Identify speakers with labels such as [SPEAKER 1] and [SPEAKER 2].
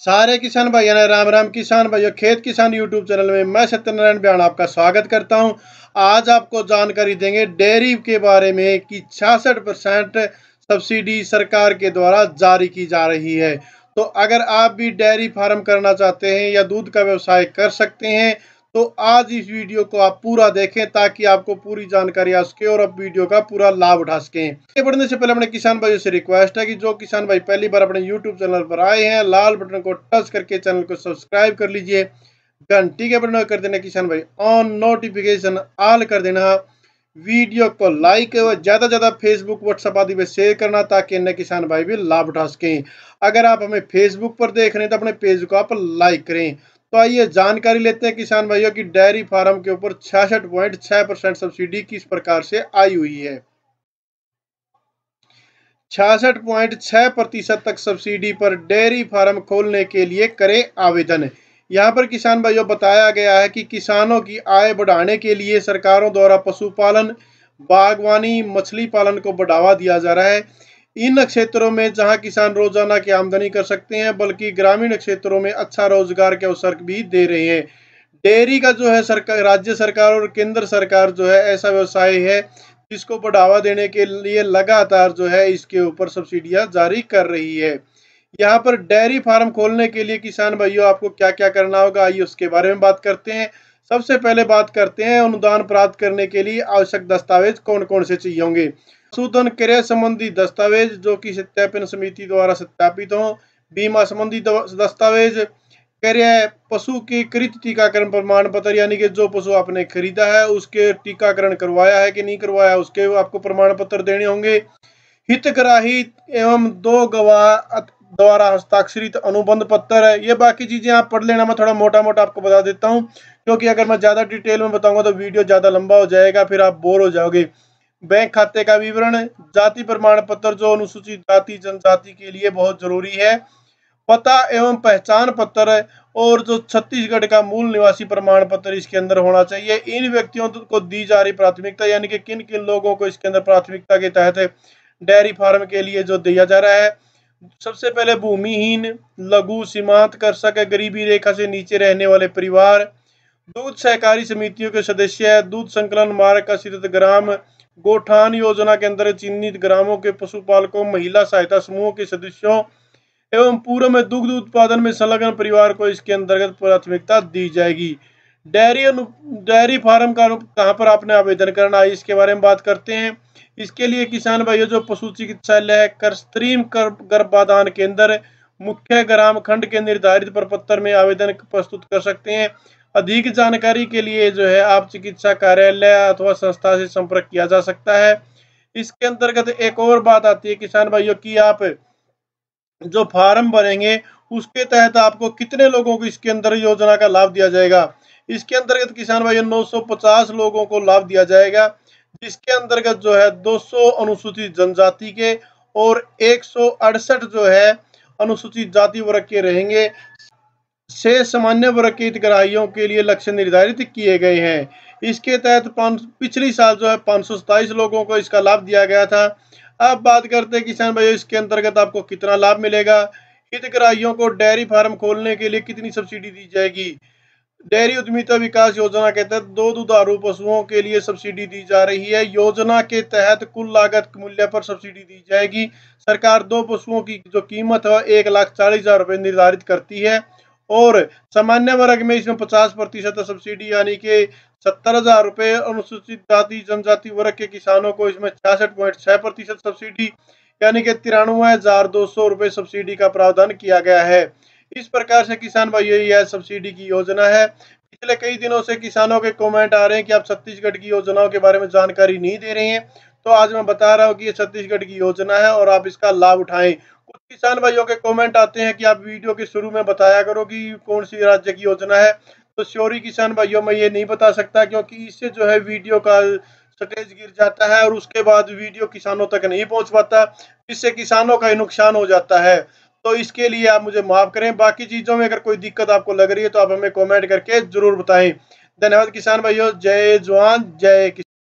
[SPEAKER 1] सारे किसान भाइयों ने राम राम किसान भाइयों खेत किसान यूट्यूब चैनल में मैं सत्यनारायण ब्याण आपका स्वागत करता हूं आज आपको जानकारी देंगे डेयरी के बारे में कि छियासठ परसेंट सब्सिडी सरकार के द्वारा जारी की जा रही है तो अगर आप भी डेयरी फार्म करना चाहते हैं या दूध का व्यवसाय कर सकते हैं तो आज इस वीडियो को आप पूरा देखें ताकि आपको पूरी जानकारी आ सके और आप वीडियो का पूरा लाभ उठा सकें आगे बढ़ने से पहले अपने किसान भाइयों से रिक्वेस्ट है कि जो किसान भाई पहली बार अपने यूट्यूब चैनल पर आए हैं लाल बटन को टच करके चैनल को सब्सक्राइब कर लीजिए घंटी के बटन कर देना किसान भाई ऑन नोटिफिकेशन ऑल कर देना वीडियो को लाइक ज़्यादा ज़्यादा फेसबुक व्हाट्सअप आदि पे शेयर करना ताकि अन्य किसान भाई भी लाभ उठा सकें अगर आप हमें फेसबुक पर देख रहे हैं तो अपने पेज को आप लाइक करें तो आइए जानकारी लेते हैं किसान भाइयों की डेयरी फार्म के ऊपर छियासठ पॉइंट छह परसेंट सब्सिडी किस प्रकार से आई हुई है छियासठ पॉइंट छह प्रतिशत तक सब्सिडी पर डेयरी फार्म खोलने के लिए करें आवेदन यहाँ पर किसान भाइयों बताया गया है कि किसानों की आय बढ़ाने के लिए सरकारों द्वारा पशुपालन बागवानी मछली पालन को बढ़ावा दिया जा रहा है इन क्षेत्रों में जहां किसान रोजाना की आमदनी कर सकते हैं बल्कि ग्रामीण क्षेत्रों में अच्छा रोजगार के अवसर भी दे रहे हैं डेयरी का जो है सरकार राज्य सरकार और केंद्र सरकार जो है ऐसा व्यवसाय है जिसको बढ़ावा देने के लिए लगातार जो है इसके ऊपर सब्सिडियां जारी कर रही है यहाँ पर डेयरी फार्म खोलने के लिए किसान भाइयों आपको क्या क्या करना होगा आइए उसके बारे में बात करते हैं सबसे पहले बात करते हैं अनुदान प्राप्त करने के लिए आवश्यक दस्तावेज कौन कौन से चाहिए होंगे संशोधन क्रय संबंधी दस्तावेज जो कि सत्यापन समिति द्वारा सत्यापित हो बीमा संबंधी दस्तावेज क्रय पशु के कृत टीकाकरण प्रमाण पत्र यानी कि जो पशु आपने खरीदा है उसके टीकाकरण करवाया है कि नहीं करवाया उसके आपको प्रमाण पत्र देने होंगे हितग्राही एवं दो गवाह द्वारा हस्ताक्षरित अनुबंध पत्र है ये बाकी चीजें आप पढ़ लेना मैं थोड़ा मोटा मोटा आपको बता देता हूँ क्योंकि अगर मैं ज्यादा डिटेल में बताऊंगा तो वीडियो ज्यादा लंबा हो जाएगा फिर आप बोर हो जाओगे बैंक खाते का विवरण जाति प्रमाण पत्र जो अनुसूचित जाति जनजाति के लिए बहुत जरूरी है पता एवं पहचान पत्र और जो छत्तीसगढ़ का मूल निवासी प्रमाण पत्र इसके अंदर होना चाहिए इन व्यक्तियों को दी जा रही प्राथमिकता यानी कि किन किन लोगों को इसके अंदर प्राथमिकता के तहत डेयरी फार्म के लिए जो दिया जा रहा है सबसे पहले भूमिहीन लघु सीमांत कर्षक गरीबी रेखा से नीचे रहने वाले परिवार दूध सहकारी समितियों के सदस्य दूध संकलन मार्ग का सीधत ग्राम गोठान योजना के अंदर चिन्हित ग्रामों के पशुपालकों महिला सहायता समूहों के सदस्यों एवं पूर्व में दुग्ध उत्पादन में संलग्न परिवार को इसके अंतर्गत प्राथमिकता दी जाएगी डेयरी डेयरी फार्म का कहाँ पर आपने आवेदन करना है इसके बारे में बात करते हैं इसके लिए किसान भाइयों जो पशु चिकित्सालय कर स्त्रीम गर्भाधान केंद्र मुख्य ग्राम खंड के निर्धारित प्रपत्र में आवेदन प्रस्तुत कर सकते हैं अधिक जानकारी के लिए जो है आप चिकित्सा कार्यालय अथवा संस्था से संपर्क किया जा सकता है इसके अंतर्गत एक और बात आती है किसान भाइयों की आप जो फार्म भरेंगे उसके तहत आपको कितने लोगों को इसके अंदर योजना का लाभ दिया जाएगा इसके अंतर्गत किसान भाइयों 950 लोगों को लाभ दिया जाएगा जिसके अंतर्गत जो है 200 अनुसूचित जनजाति के और एक जो है अनुसूचित जाति वर्ग के रहेंगे से सामान्य वर्ग के हितग्राहियों के लिए लक्ष्य निर्धारित किए गए हैं इसके तहत पिछली साल जो है पाँच लोगों को इसका लाभ दिया गया था अब बात करते हैं किसान भाइयों इसके अंतर्गत आपको कितना लाभ मिलेगा हितग्राहियों को डेयरी फार्म खोलने के लिए कितनी सब्सिडी दी जाएगी डेयरी उद्यमिता विकास योजना के तहत दो दुधारू पशुओं के लिए सब्सिडी दी जा रही है योजना के तहत कुल लागत मूल्य पर सब्सिडी दी जाएगी सरकार दो पशुओं की जो कीमत है एक लाख चालीस हजार रुपये निर्धारित करती है और सामान्य वर्ग में इसमें पचास प्रतिशत सब्सिडी यानी कि सत्तर हजार रुपये अनुसूचित जाति जनजाति वर्ग के किसानों को इसमें छियासठ पॉइंट छह प्रतिशत सब्सिडी यानी कि तिरानवे हजार दो सौ रुपए सब्सिडी का प्रावधान किया गया है इस प्रकार से किसान भाइयों यह सब्सिडी की योजना है पिछले कई दिनों से किसानों के कमेंट आ रहे हैं कि आप छत्तीसगढ़ की योजनाओं के बारे में जानकारी नहीं दे रहे हैं तो आज मैं बता रहा हूँ कि ये छत्तीसगढ़ की योजना है और आप इसका लाभ उठाएं कुछ किसान भाइयों के कमेंट आते हैं कि आप वीडियो के शुरू में बताया करो कि कौन सी राज्य की योजना है तो श्योरी किसान भाइयों में ये नहीं बता सकता क्योंकि इससे जो है वीडियो का स्टेज गिर जाता है और उसके बाद वीडियो किसानों तक नहीं पहुंच पाता इससे किसानों का नुकसान हो जाता है तो इसके लिए आप मुझे माफ़ करें बाकी चीज़ों में अगर कोई दिक्कत आपको लग रही है तो आप हमें कमेंट करके ज़रूर बताएं धन्यवाद किसान भाइयों जय जवान जय किसान